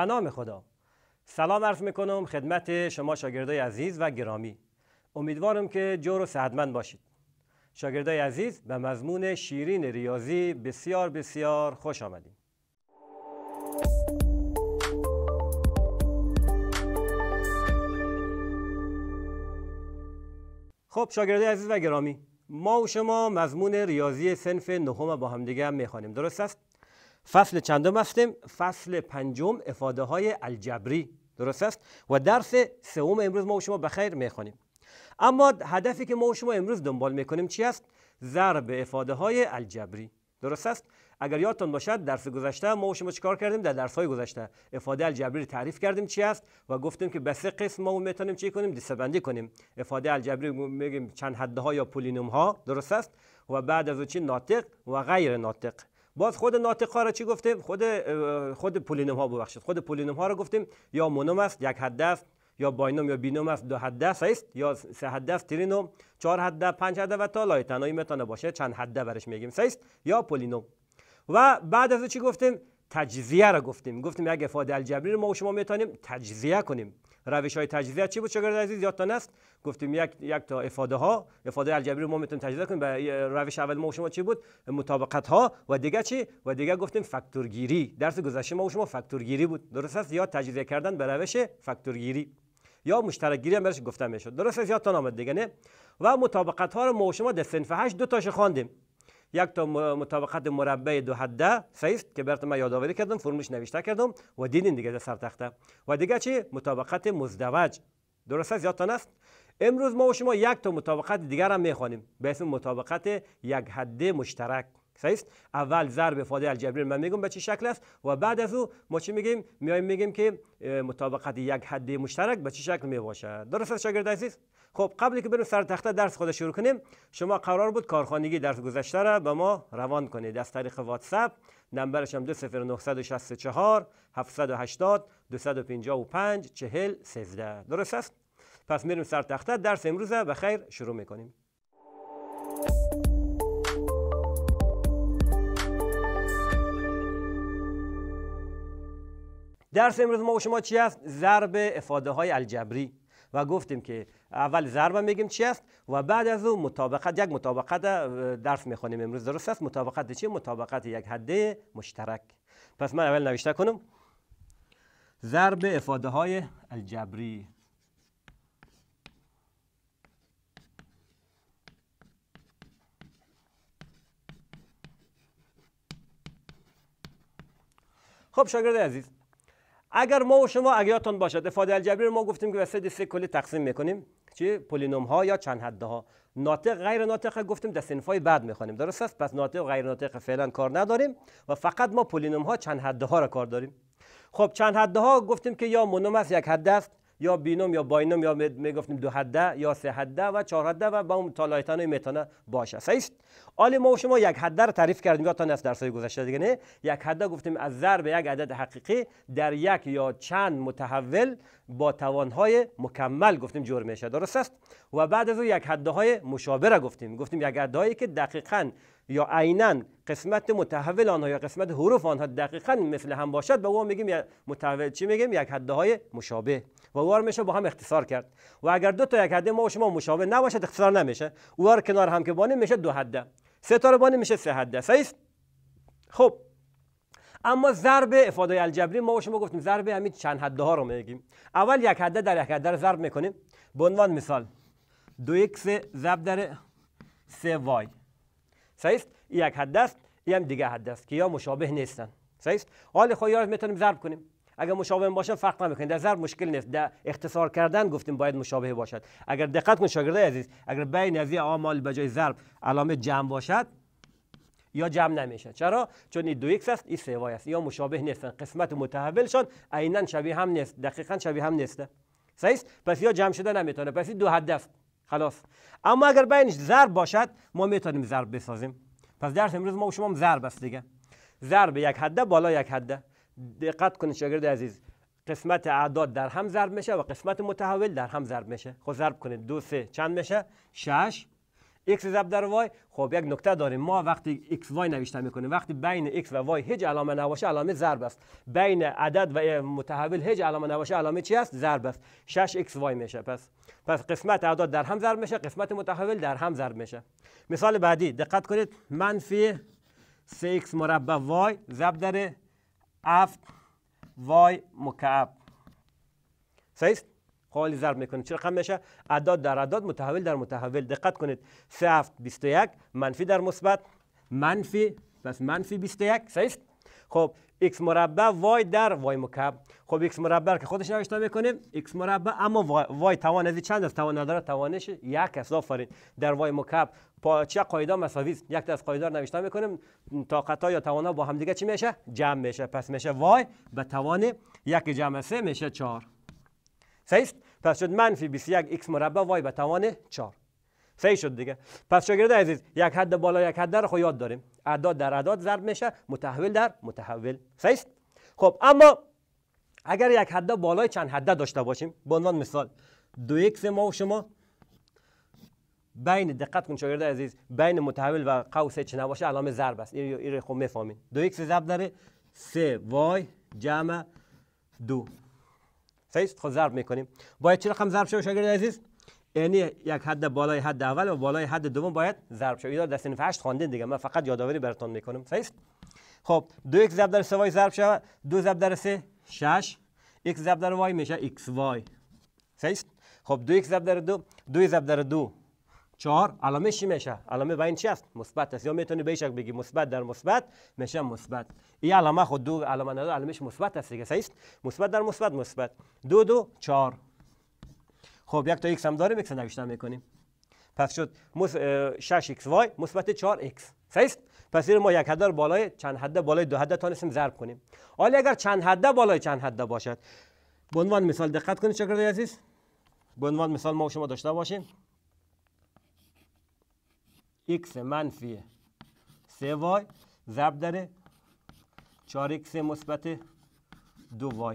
به نام خدا سلام عرض میکنم خدمت شما شاگردای عزیز و گرامی امیدوارم که جور و سهدمند باشید شاگردای عزیز به مضمون شیرین ریاضی بسیار بسیار خوش آمدید خب شاگردای عزیز و گرامی ما و شما مضمون ریاضی سنف نهم با همدیگه میخوانیم درست است فصل چندم هستیم فصل پنجم افاده های الجبری درست است و درس سوم امروز ما و شما بخیر میخوانیم اما هدفی که ما و شما امروز دنبال میکنیم چی است ضرب افاده های الجبری درست است اگر یادتون باشد درس گذشته ما و شما چیکار کردیم در درس های گذشته افاده الجبری تعریف کردیم چی است و گفتیم که به سه قسم ما میتونیم چی کنیم دسته بندی کنیم افاده الجبری میگیم چند حده ها یا پولینوم ها درست است و بعد از چی ناطق و غیر ناطق باز خود ناطقه را چی گفتیم خود خود پولینوم ها ببخشید خود پولینوم ها را گفتیم یا مونوم است یک حده است یا باینوم یا بینوم است دو حده است یا سه حده است ترینوم چهار حده پنج حده و تا لای میتونه باشه چند حده برش میگیم سه است یا پولینوم و بعد از چی گفتیم تجزیه را گفتیم گفتیم یک افاده الجبری رو ما و شما میتونیم تجزیه کنیم روش های تجزیه چی بود شاگرد عزیز تا است گفتیم یک یک تا افاده ها افاده الجبری رو ما میتونیم تجزیه کنیم روش اول ما و شما چی بود مطابقت ها و دیگه چی و دیگه گفتیم فاکتورگیری درس گذشته ما و شما فاکتورگیری بود درست است یا تجزیه کردن به روش فاکتورگیری یا مشترک گیری هم برش گفته میشد درست است تا آمد دیگه نه و مطابقت ها رو ما شما در صنف 8 دو تاش خواندیم یک تا مطابقت مربع دو حده است که برات من یادآوری کردم فرمش نوشته کردم و دیدین دیگه در سرتخته و دیگه چی مطابقت مزدوج درست است است امروز ما و شما یک تا مطابقت دیگر هم میخوانیم به اسم مطابقت یک حده مشترک سیست اول ضرب فاده الجبری من میگم به چه شکل است و بعد از او ما چی میگیم میایم میگیم که مطابقت یک حده مشترک به چه شکل می درست است شاگرد عزیز خب قبلی که بریم سر تخته درس خود شروع کنیم شما قرار بود کارخانگی درس گذشته را به ما روان کنید از طریق واتساپ نمبرش هم 20964 780 255 40 13 درست است پس میریم سر تخته درس امروز به خیر شروع میکنیم درس امروز ما و شما چی است ضرب افاده های الجبری و گفتیم که اول ضرب میگیم چی است و بعد از اون مطابقت یک مطابقت درس میخونیم امروز درست است مطابقت چی مطابقت یک حده مشترک پس من اول نوشته کنم ضرب افاده های الجبری خب شاگرد عزیز اگر ما و شما اگر باشد افاده الجبری رو ما گفتیم که به سه دسته کلی تقسیم میکنیم چی پولینوم ها یا چند حده ها ناطق غیر ناطق گفتیم در های بعد میخوانیم درست است پس ناطق و غیر ناطق فعلا کار نداریم و فقط ما پولینوم ها چند حده ها را کار داریم خب چند حده ها گفتیم که یا مونوم است یک حد است یا بینوم یا باینوم یا میگفتیم دو حده یا سه حده و چهار حده و با اون تالایتانه میتانه باشه صحیح آلی ما و شما یک حده رو تعریف کردیم تا است درسای گذشته دیگه نه یک حده گفتیم از ضرب یک عدد حقیقی در یک یا چند متحول با توانهای مکمل گفتیم جور میشه درست است و بعد از او یک حده های مشابه گفتیم گفتیم یک حده که دقیقاً یا عینا قسمت متحول آنها یا قسمت حروف آنها دقیقا مثل هم باشد به او میگیم متحول چی میگیم یک حده های مشابه و وار میشه با هم اختصار کرد و اگر دو تا یک حده ما و شما مشابه نباشد اختصار نمیشه اوار کنار هم که بانه میشه دو حده سه تا میشه سه حده صحیح خب اما ضرب افاده الجبری ما و شما گفتیم ضرب همین چند حده ها رو میگیم اول یک حده در یک حده رو ضرب میکنیم به عنوان مثال دو x ضرب در سه وای صحیح یک حد است این هم دیگه حد است که یا مشابه نیستن صحیح حال خب یار میتونیم ضرب کنیم اگر مشابه باشه فرق نمیکنه در ضرب مشکل نیست در اختصار کردن گفتیم باید مشابه باشد اگر دقت کن شاگردای عزیز اگر بین از اعمال به جای ضرب علامه جمع باشد یا جمع نمیشه چرا چون این دو ایکس است این سه وای است یا مشابه نیستن قسمت متحولشان عینا شبیه هم نیست دقیقا شبیه هم نیست صحیح پس یا جمع شده نمیتونه پس دو حد خلاص اما اگر بینش ضرب باشد ما میتونیم ضرب بسازیم پس درس امروز ما و شما ضرب است دیگه ضرب یک حده بالا یک حده دقت کنید شاگرد عزیز قسمت اعداد در هم ضرب میشه و قسمت متحول در هم ضرب میشه خب ضرب کنید دو سه چند میشه شش x ضرب در y خب یک نکته داریم ما وقتی x y نوشته میکنیم وقتی بین x و y هیچ علامه نباشه علامه ضرب است بین عدد و متحول هیچ علامه نباشه علامه چی است ضرب است 6 x y میشه پس پس قسمت اعداد در هم ضرب میشه قسمت متحول در هم ضرب میشه مثال بعدی دقت کنید منفی 3x مربع y ضرب در 7 y مکعب صحیح قائل ضرب میکنه چه رقم میشه اعداد در اعداد متحول در متحول دقت کنید 3 7 21 منفی در مثبت منفی پس منفی 21 صحیح خب x مربع y در y مکعب خب x مربع که خودش نوشته میکنیم x مربع اما y توان از چند است توان نداره توانش یک است آفرین در y مکعب با چه قاعده مساوی است یک تا از قاعده نوشته میکنیم طاقت ها یا توان ها با هم دیگه چی میشه جمع میشه پس میشه y به توان یک جمع سه میشه 4 صحیح است پس شد منفی 21 x مربع وای به توان 4 سه شد دیگه پس شاگرد عزیز یک حد بالا یک حد در خو یاد داریم اعداد در اعداد ضرب میشه متحول در متحول صحیح است خب اما اگر یک حد بالای چند حد داشته باشیم به عنوان مثال دو x ما و شما بین دقت کن شاگرد عزیز بین متحول و قوس چه نباشه علامه ضرب است این رو خب میفهمین دو x ضرب داره 3 وای جمع دو فیست خود ضرب میکنیم باید چه رقم ضرب شود شاگرد عزیز یعنی یک حد بالای حد اول و بالای حد دوم باید ضرب شود اینا در صنف 8 خواندین دیگه من فقط یادآوری براتون میکنم خب دو یک ضرب در سه وای ضرب شود دو ضرب در سه شش یک ضرب در وای میشه ایکس وای خب دو یک در دو دو ضرب در دو چهار علامه چی میشه علامه بین چی است مثبت است یا میتونی به شک بگی مثبت در مثبت میشه مثبت این علامه خود دو علامه نداره علامش مثبت است دیگه صحیح مثبت در مثبت مثبت دو دو چهار خب یک تا ایکس هم داریم ایکس نوشتن میکنیم پس شد 6 ایکس وای مثبت 4 ایکس صحیح پس این ما یک حد بالای چند حده بالای دو حده تانستیم ضرب کنیم حالا اگر چند حد بالای چند حده باشد به عنوان مثال دقت کنید کرده عزیز به عنوان مثال ما شما داشته باشیم x e منفی e. 3y ضرب در 4x e مثبت 2y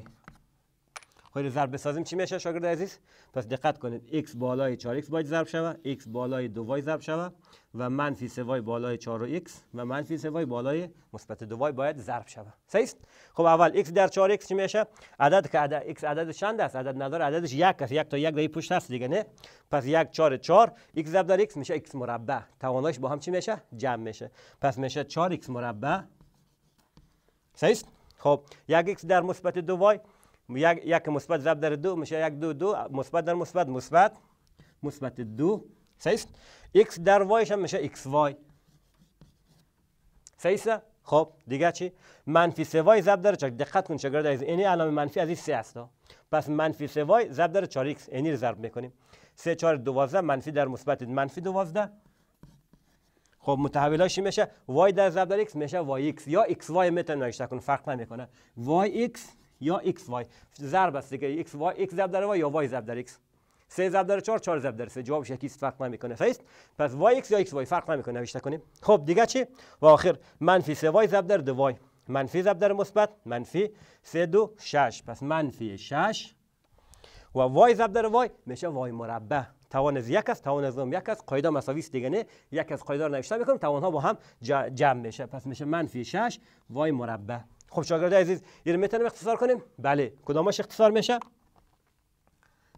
خیلی ضرب بسازیم چی میشه شاگرد عزیز پس دقت کنید x بالای 4x باید ضرب شوه x بالای 2y ضرب شوه و منفی 3y بالای 4x و منفی 3y بالای مثبت 2y باید ضرب شوه صحیح است خب اول x در 4x چی میشه عدد که عدد x عددش چند است عدد نداره عددش یک است یک تا یک در پشت هست دیگه نه پس یک 4 4 x ضرب در x میشه x مربع توانایش با هم چی میشه جمع میشه پس میشه 4x مربع صحیح است خب یک x در مثبت 2y یک یک مثبت ضرب در دو میشه یک دو دو مثبت در مثبت مثبت مثبت دو صحیح x در y هم میشه x وای صحیح خب دیگه چی منفی سوای ضرب در دقت کن شاگرد از یعنی منفی از این سه است پس منفی سوای ضرب در 4 x اینی رو ضرب میکنیم 3 4 12 منفی در مثبت منفی 12 خب متحولاش میشه y در ضرب در x میشه y x یا x y میتونه نوشته کن فرق نمیکنه y x یا x y ضرب است دیگه x y x ضرب در y یا y ضرب در x 3 ضرب در 4 4 ضرب در 3 جوابش یکی است فرق نمیکنه هست پس y x یا x y فرق نمیکنه نوشته کنیم خب دیگه چی و آخر منفی 3 y ضرب در 2 y منفی ضرب در مثبت منفی 3 2 6 پس منفی 6 و y ضرب در y میشه y مربع توان از یک است توان از یک است قاعده مساوی است دیگه نه یک از قاعده رو نوشته میکنیم توان ها با هم جمع میشه پس میشه منفی 6 y مربع خب شاگرد عزیز یه رو میتونیم اختصار کنیم بله کدامش اختصار میشه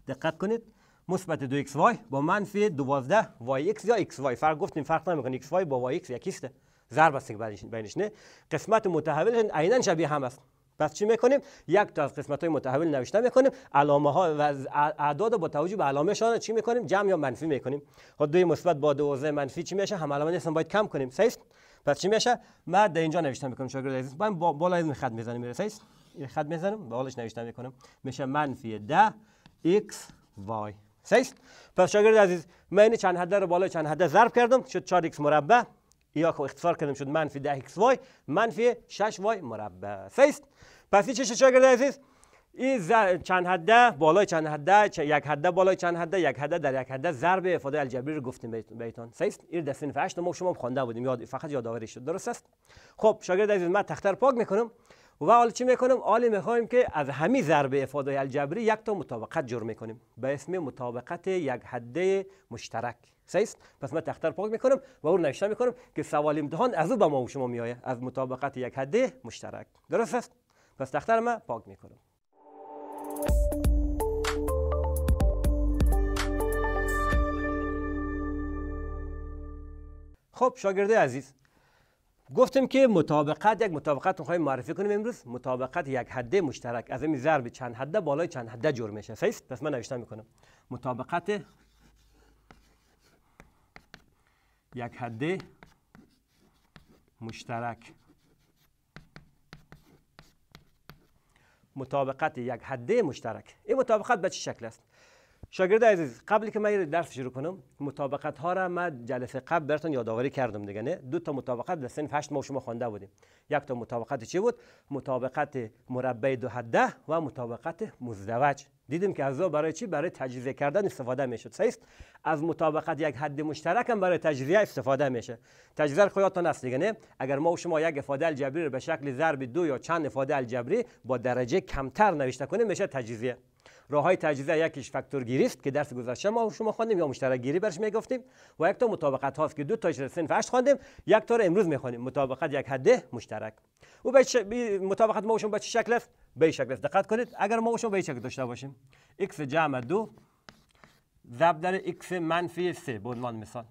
دقت کنید مثبت دو x y با منفی 12 y x یا x y فرق گفتیم فرق نمیکنه x y با y x یکیسته ضرب است که بینش نه قسمت متحولش عینا شبیه هم است پس چی میکنیم یک تا از قسمت های متحول نوشته میکنیم علامه ها و اعداد با توجه به علامه شان چی میکنیم جمع یا منفی میکنیم خب دوی مثبت با 12 منفی چی میشه هم علامه نیستن باید کم کنیم صحیح پس چی میشه من در اینجا نوشتم میکنم شاگرد عزیز من بالا این خط میزنم میرسید این خط میزنم بالایش نوشتم میکنم میشه منفی 10 x y سیست پس شاگرد عزیز من این چند حده رو بالای چند حده ضرب کردم شد 4 x مربع یا که خب اختصار کردم شد منفی 10 x y منفی 6 y مربع سیست پس این چه شاگرد عزیز این چند حده بالای چند حده یک حده بالای چند حده یک حده در یک حده ضرب افاده الجبری رو گفتیم بهتون صحیح این در سنف ما شما خوانده بودیم یاد فقط یادآوری شد درست است خب شاگرد عزیز من تختر پاک میکنم و حالا چی میکنم حالا میخوایم که از همین ضرب افاده الجبری یک تا مطابقت جور میکنیم به اسم مطابقت یک حده مشترک صحیح پس من تختر پاک میکنم و اون نوشته میکنم که سوال امتحان از او به ما شما میآید از مطابقت یک حده مشترک درست است پس تختر ما پاک میکنم خب شاگرده عزیز گفتم که مطابقت یک مطابقت خواهیم معرفی کنیم امروز مطابقت یک حده مشترک از این ضرب چند حده بالای چند حده جور میشه صحیح پس من نوشته میکنم مطابقت یک حده مشترک مطابقت یک حده مشترک این مطابقت به چه شکل است شاگرد عزیز قبلی که من درس شروع کنم مطابقت ها را من جلسه قبل براتون یادآوری کردم دیگه نه دو تا مطابقت در سن هشت ما شما خوانده بودیم یک تا مطابقت چی بود مطابقت مربع دو حده و مطابقت مزدوج دیدیم که از برای چی برای تجزیه کردن استفاده میشد است از مطابقت یک حد مشترک هم برای تجزیه استفاده میشه تجزیه رو یادتان است دیگه نه اگر ما و شما یک افاده الجبری رو به شکل ضرب دو یا چند افاده الجبری با درجه کمتر نوشته کنیم میشه تجزیه راه های تجزیه یکیش گیری است که درس گذشته ما شما خواندیم یا مشترک گیری برش میگفتیم و یک تا مطابقت هاست که دو تاش سنف 8 خواندیم یک تا رو امروز میخوانیم مطابقت یک حده مشترک او به مطابقت ما شما به چه شکل است به شکل است دقت کنید اگر ما شما به شکل داشته باشیم x جمع دو ضرب در x منفی 3 به عنوان مثال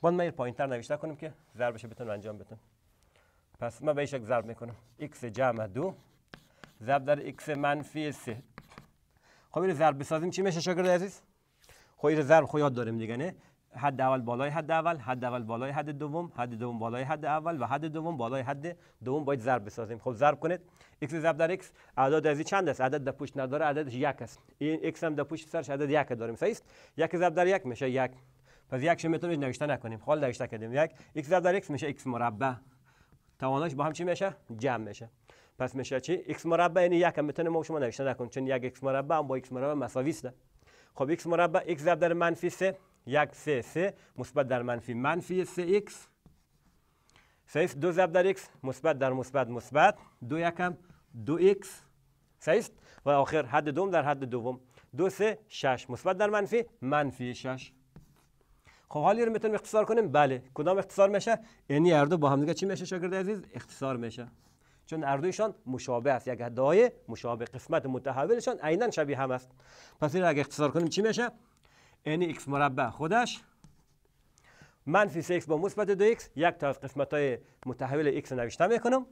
باید ما پایین تر نوشته کنیم که ضربش بتون انجام بتون پس ما به شکل ضرب میکنم x جمع دو ضرب در x منفی 3 خب این ضرب بسازیم چی میشه شاگرد عزیز خب این ضرب خو خب یاد داریم دیگه نه حد اول بالای حد اول حد اول بالای حد دوم حد دوم بالای حد اول و حد دوم بالای حد دوم باید ضرب بسازیم خب ضرب کنید x ضرب در x اعداد از چند است عدد در پشت نداره عددش یک است این x هم در پشت سرش عدد یک داریم صحیح است یک ضرب در یک میشه یک پس یک شما میتونید نوشته نکنیم خب حال نوشته کردیم یک x ضرب در x میشه x مربع توانش با هم چی میشه جمع میشه پس میشه چی x مربع یعنی یک میتونه ما شما نوشته نکن چون یک x مربع هم با x مربع مساوی است خب x مربع x ضرب در منفی 3 یک 3 3 مثبت در منفی منفی 3 x 3 دو ضرب در x مثبت در مثبت مثبت دو یکم دو x سیست و آخر حد دوم در حد دوم دو سه شش مثبت در منفی منفی شش خب حالی رو میتونیم اختصار کنیم بله کدام اختصار میشه اینی هر دو با هم دیگه چی میشه شاگرد عزیز اختصار میشه چون اردویشان مشابه است یک هدایه مشابه قسمت متحولشان عینا شبیه هم است پس این اگه اختصار کنیم چی میشه n x مربع خودش منفی 6 با مثبت 2x یک تا از قسمت های متحول x نوشته میکنم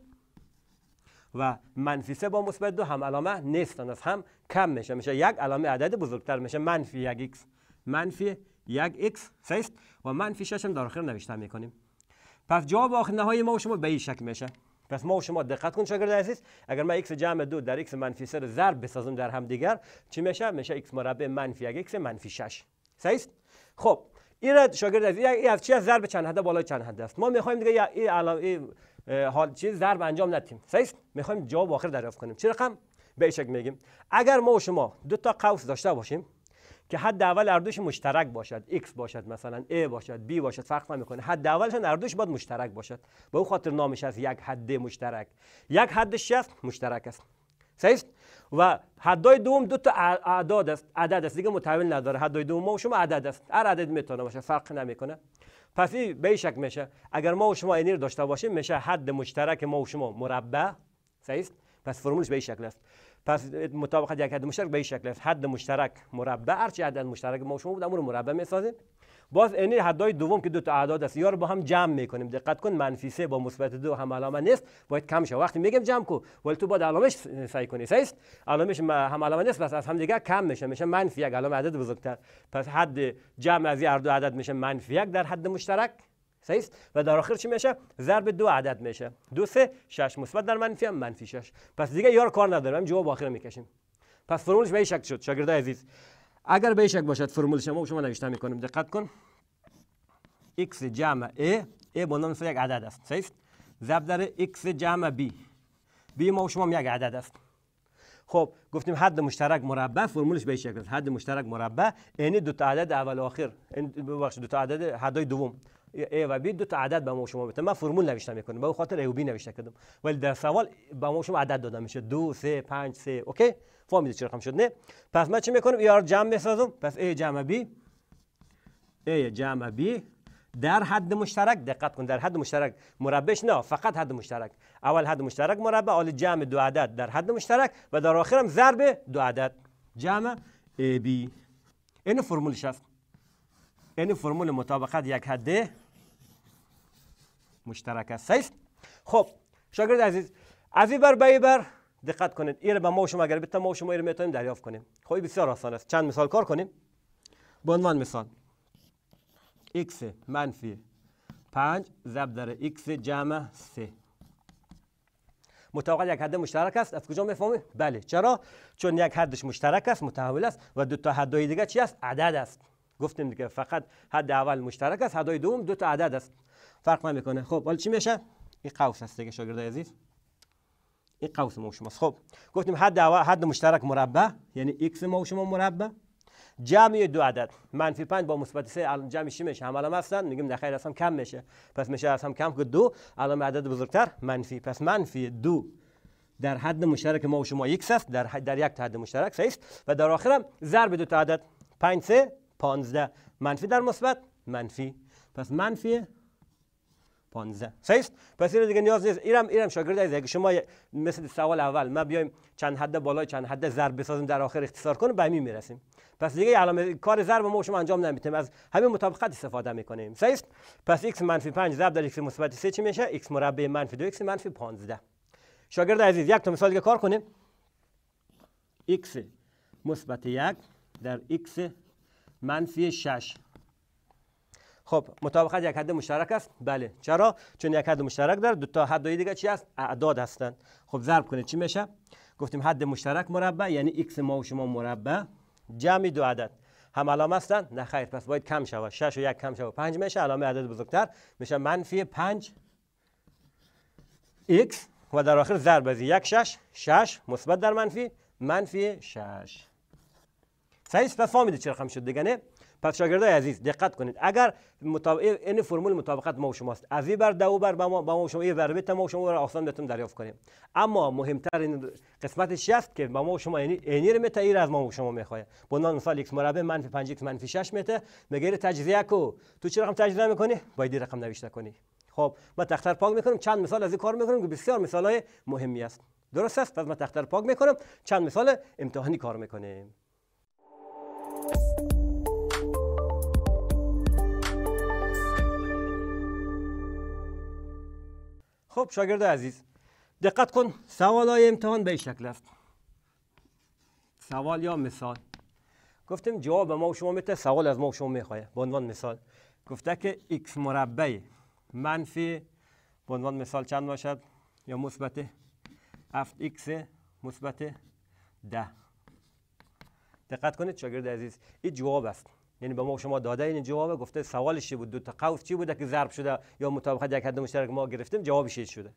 و منفی 3 با مثبت 2 هم علامه نیستند از هم کم میشه میشه یک علامه عدد بزرگتر میشه منفی 1x منفی 1x 3 و منفی 6 هم در آخر نوشته میکنیم پس جواب آخر نهایی ما و شما به این شکل میشه پس ما و شما دقت کن شاگرد عزیز اگر ما x جمع دو در x منفی سر ضرب بسازم در هم دیگر چی میشه میشه x مربع منفی یک x منفی 6 صحیح خب این شاگرد عزیز این از چی از ضرب چند حده بالای چند حده است ما میخوایم دیگه این حال چیز ضرب انجام ندیم صحیح میخوایم جواب آخر دریافت کنیم چه رقم به شکل میگیم اگر ما و شما دو تا قوس داشته باشیم که حد اول اردوش مشترک باشد X باشد مثلا A باشد B باشد فرق نمیکنه حد اولشان اردوش باید مشترک باشد با او خاطر نامش از یک حد مشترک یک حدش است مشترک است صحیح و حدای دوم دو تا اعداد است عدد است دیگه متعول نداره حدای دوم ما و شما عدد است هر عدد میتونه باشه فرق نمیکنه پس این به شک میشه اگر ما و شما رو داشته باشیم میشه حد مشترک ما و شما مربع صحیح پس فرمولش به شکل است پس مطابقت یک حد مشترک به این شکل است حد مشترک مربع هر عدد مشترک ما شما بود امور مربع میسازیم باز این حدای دوم که دو تا اعداد است یا رو با هم جمع میکنیم دقت کن منفی 3 با مثبت دو هم علامه نیست باید کم شه وقتی میگم جمع کو ولی تو باید علامش سعی کنی سعی است علامش هم علامه نیست پس از هم دیگه کم میشه میشه منفی یک علامه عدد بزرگتر پس حد جمع از این دو عدد میشه منفی یک در حد مشترک صحیح و در آخر چی میشه ضرب دو عدد میشه دو سه شش مثبت در منفی هم منفی شش پس دیگه یار کار همین جواب آخر میکشیم پس فرمولش به این شکل شد شاگردای عزیز اگر به شک باشد فرمول شما شما نوشته میکنیم دقت کن x جمع a a با نام یک عدد است صحیح ضرب در x جمع b b ما شما یک عدد است خب گفتیم حد مشترک مربع فرمولش به شکل حد مشترک مربع یعنی دو تا عدد اول و آخر این یعنی ببخشید دو تا عدد حدای دوم ای و بی دو تا عدد به ما شما میتونم من فرمول نوشته میکنم به خاطر ای و نوشته کردم ولی در سوال به ما شما عدد داده میشه دو سه پنج سه اوکی فهمیدید چه رقم شد نه پس من چی میکنم یار جمع میسازم پس ای جمع بی ای جمع بی در حد مشترک دقت کن در حد مشترک مربعش نه فقط حد مشترک اول حد مشترک مربع اول جمع دو عدد در حد مشترک و در آخرم ضرب دو عدد جمع ای بی اینو فرمولش یعنی فرمول مطابقت یک حده مشترک است صحیح خب شاگرد عزیز از این بر به بر دقت کنید این به ما و شما اگر بتم ما و شما این میتونیم دریافت کنیم خب بسیار آسان است چند مثال کار کنیم به عنوان مثال x منفی 5 ضرب در x جمع 3 مطابقت یک حد مشترک است از کجا میفهمید بله چرا چون یک حدش مشترک است متحول است و دو تا حدهای دیگه چی است عدد است گفتیم دیگه فقط حد اول مشترک است حدای دوم دو تا عدد است فرق نمیکنه خب حالا چی میشه این قوس است دیگه شاگرد عزیز این قوس ما و خب گفتیم حد اول حد مشترک مربع یعنی x ما و شما مربع جمع دو عدد منفی 5 با مثبت 3 جمع چی میشه عملا اصلا هستن میگیم نخیر خیر هم کم میشه پس میشه از هم کم که دو الان عدد بزرگتر منفی پس منفی دو در حد مشترک ما و شما x است در در یک حد مشترک صحیح و در آخر هم ضرب دو تا عدد 5 3 15 منفی در مثبت منفی پس منفی 15 صحیح پس این دیگه نیاز نیست ایرم ایرم شاگرد عزیز اگه شما مثل سوال اول ما بیایم چند حد بالای چند حد ضرب بسازیم در آخر اختصار کنیم به می میرسیم پس دیگه علامه کار ضرب ما شما انجام نمیتیم از همین مطابقت استفاده میکنیم صحیح پس x منفی 5 ضرب در x مثبت 3 چی میشه x مربع منفی 2 x منفی 15 شاگرد عزیز یک تا مثال دیگه کار کنیم x مثبت 1 در x منفی 6 خب مطابقت یک حد مشترک است بله چرا چون یک حد مشترک داره دو تا حد دیگه چی است اعداد هستند خب ضرب کنید چی میشه گفتیم حد مشترک مربع یعنی x ما و شما مربع جمع دو عدد هم علامه هستند نه خیر پس باید کم شود 6 و 1 کم شود 5 میشه علامه عدد بزرگتر میشه منفی 5 x و در آخر ضرب از 1 6 6 مثبت در منفی منفی 6 صحیح پس فهمیدید چرا خم شد دیگه نه پس شاگردای عزیز دقت کنید اگر مطابق این فرمول مطابقت ما و شماست از این بر دو بر با ما, ما شما این ضربه ما شما را آسان بتون دریافت کنیم اما مهمتر این قسمتش است که با ما شما یعنی اینی رو میته از ما و شما میخواد بنا مثال x مربع منفی 5 x منفی 6 میته مگر تجزیه کو تو چه رقم تجزیه میکنی باید رقم نوشته کنی خب ما تختر پاک میکنیم چند مثال از این کار میکنیم که بسیار مثال های مهمی است درست است پس ما تختر پاک میکنم چند مثال امتحانی کار میکنیم خب شاگرد عزیز دقت کن سوال های امتحان به این شکل است سوال یا مثال گفتیم جواب ما و شما میته سوال از ما و شما میخواه به عنوان مثال گفته که x مربع منفی به عنوان مثال چند باشد یا مثبت افت x مثبت 10 دقت کنید شاگرد عزیز این جواب است یعنی به ما شما داده این جواب گفته سوالش چی بود دو تا قوس چی بوده که ضرب شده یا مطابقت یک حد مشترک ما گرفتیم جوابش شده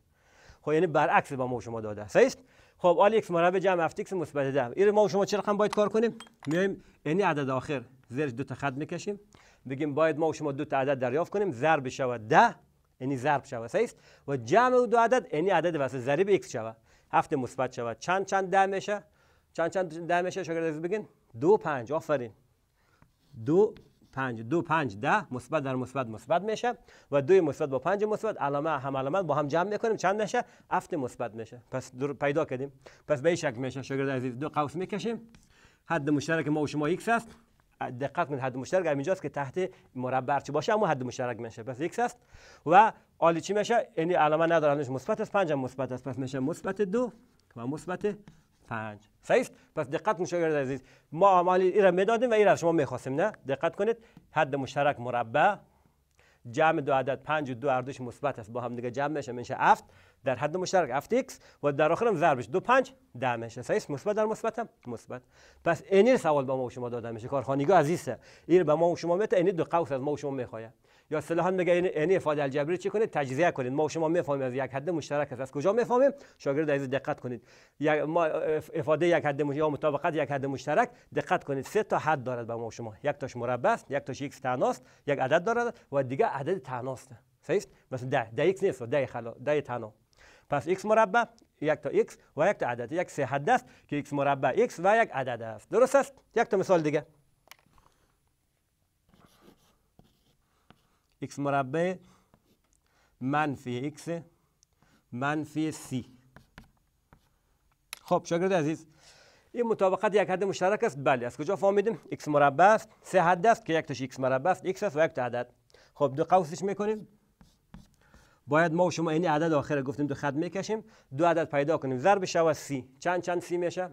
خب یعنی برعکس به ما شما داده صحیح است خب آل ایکس مربع جمع اف x مثبت ده این ما شما چه رقم باید کار کنیم میایم یعنی عدد آخر زیرش دو تا خط میکشیم بگیم باید ما شما دو تا عدد دریافت کنیم ضرب شود ده یعنی ضرب شود صحیح است و جمع دو عدد یعنی عدد وسط ضرب x شود هفت مثبت شود چند چند ده میشه چند چند ده میشه شاگرد بگین دو پنج آفرین دو پنج دو پنج ده مثبت در مثبت مثبت میشه و دوی مثبت با پنج مثبت علامه هم علامت با هم جمع میکنیم چند میشه افت مثبت میشه پس پیدا کردیم پس به این شکل میشه شاگرد عزیز دو قوس میکشیم حد مشترک ما و شما ایکس است دقت کنید حد مشترک همینجاست که تحت مربع چه باشه اما حد مشترک میشه پس ایکس است و آلی چی میشه یعنی علامه نداره مثبت است پنج مثبت است پس میشه مثبت دو و مثبت پنج پس دقت کن عزیز ما اعمال ای را میدادیم و ای را شما میخواستیم نه دقت کنید حد مشترک مربع جمع دو عدد پنج و دو اردوش مثبت است با هم دیگه جمع میشه میشه افت در حد مشترک افت و در آخرم هم ضربش دو پنج ده میشه صحیح مثبت در مثبت مثبت پس اینی سوال با ما و شما داده میشه کارخانگی عزیزه این به ما و شما میته اینی دو قوس از ما و شما میخواد یا اصطلاحا میگه یعنی افاده الجبری چی کنید تجزیه کنید ما و شما میفهمیم از یک حد مشترک است از کجا میفهمیم شاگرد عزیز دقت کنید ما افاده یک حد مشترک یا مطابقت یک حد مشترک دقت کنید سه تا حد دارد به ما و شما یک تاش مربع است یک تاش x است یک عدد دارد و دیگه عدد تناست صحیح مثلا ده ده ایکس نیست ده خلا ده تنا پس x مربع یک تا x و یک تا عدد یک سه حد است که x مربع x و یک عدد است درست است یک تا مثال دیگه x مربع منفی x منفی c خب شاگرد عزیز این مطابقت یک حد مشترک است بله از کجا فهمیدیم x مربع است سه حد است که یک تاش x مربع است x است و یک عدد خب دو قوسش میکنیم باید ما و شما این عدد آخر گفتیم دو خط میکشیم دو عدد پیدا کنیم ضرب و سی چند چند سی میشه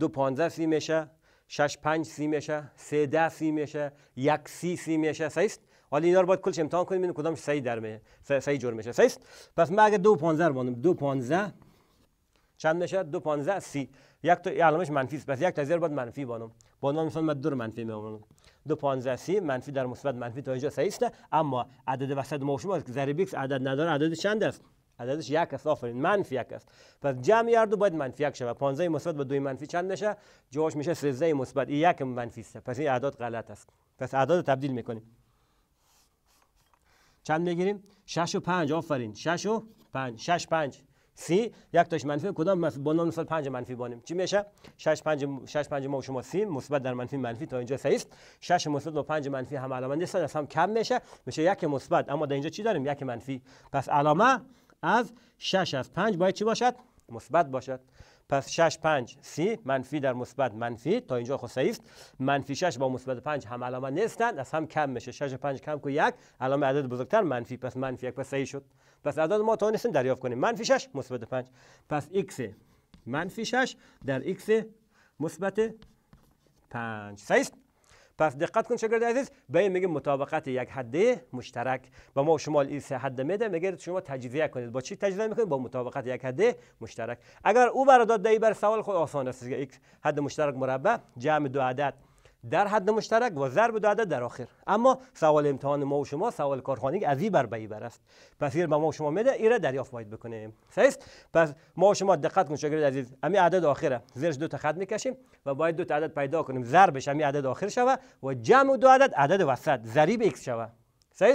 دو پانزه سی میشه شش پنج سی میشه سه ده سی میشه یک سی سی میشه سیست حالا اینا رو باید کلش امتحان کنیم ببینیم کدامش صحیح در میه صحیح جور میشه صحیح پس ما اگه 2 15 بانم 2 15 چند میشه 2 15 30 یک تا علامش منفی است پس یک تا زیر باید منفی بانم با نام مثال من دو رو منفی میمونم 2 15 30 منفی در مثبت منفی تا اینجا صحیح است اما عدد وسط شما که ضرب ایکس عدد نداره عدد چند است عددش یک است آفرین منفی یک است پس جمع یار دو باید منفی یک شود 15 مثبت با 2 منفی چند میشه جوش میشه 13 مثبت یک منفی است پس این اعداد غلط است پس اعداد تبدیل میکنیم چند میگیریم 6 و 5 آفرین 6 و 5 6 5 سی یک تاش منفی کدام منفی با نام مثال 5 منفی بانیم چی میشه 6 5 6 5 ما و شما سی مثبت در منفی منفی تا اینجا صحیح است 6 مثبت و 5 منفی هم علامه نیستن اصلا هم کم میشه میشه یک مثبت اما در اینجا چی داریم یک منفی پس علامه از 6 از 5 باید چی باشد مثبت باشد پس 6 5 سی منفی در مثبت منفی تا اینجا صحیح خب است منفی 6 با مثبت 5 هم علامت نیستند از هم کم میشه 6 5 کم کو یک علامه عدد بزرگتر منفی پس منفی یک پس صحیح شد پس اعداد ما تو نیستن دریافت کنیم منفی 6 مثبت 5 پس x منفی 6 در x مثبت 5 صحیح است پس دقت کن شگرد عزیز به این میگه مطابقت یک حد مشترک با ما شما این سه حده میده میگه شما تجزیه کنید با چی تجزیه میکنید با مطابقت یک حده مشترک اگر او براداد دهی بر سوال خود آسان است یک حد مشترک مربع جمع دو عدد در حد مشترک و ضرب داده در آخر اما سوال امتحان ما و شما سوال کارخانه از این بر بر است پس این به ما و شما میده را دریافت باید بکنیم صحیح پس ما و شما دقت کن شاگرد عزیز همین عدد آخره زیرش دو تا خط میکشیم و باید دو تا عدد پیدا کنیم ضربش همین عدد آخر شوه و جمع دو عدد عدد وسط ضریب ایکس شوه صحیح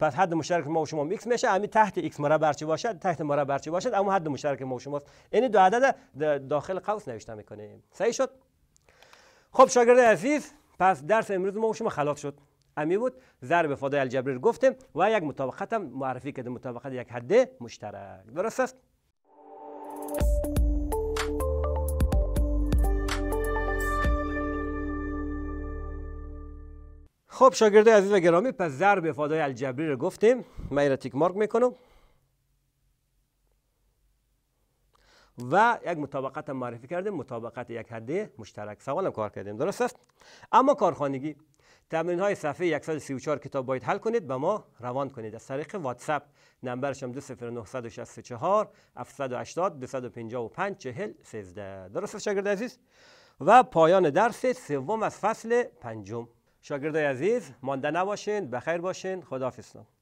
پس حد مشترک ما و شما میکس میشه همین تحت ایکس مربع چی باشد تحت مربع چی باشد اما حد مشترک ما و شماست این یعنی دو عدد داخل قوس نوشته میکنیم صحیح شد خب شاگرد عزیز پس درس امروز ما شما خلاص شد امی بود ضرب فادای الجبری رو گفتیم و یک مطابقت هم معرفی کردیم مطابقت یک حد مشترک درست است خب شاگرده عزیز و گرامی پس ضرب فادای الجبری رو گفتیم من تیک مارک میکنم و یک مطابقت معرفی کردیم مطابقت یک حده مشترک سوال هم کار کردیم درست است اما کارخانگی تمرین های صفحه 134 کتاب باید حل کنید به ما روان کنید از طریق واتساپ نمبرش هم 20964 780 255 40 13 درست است شاگرد عزیز و پایان درس سوم از فصل پنجم شاگرد عزیز مانده نباشین بخیر باشین خداحافظ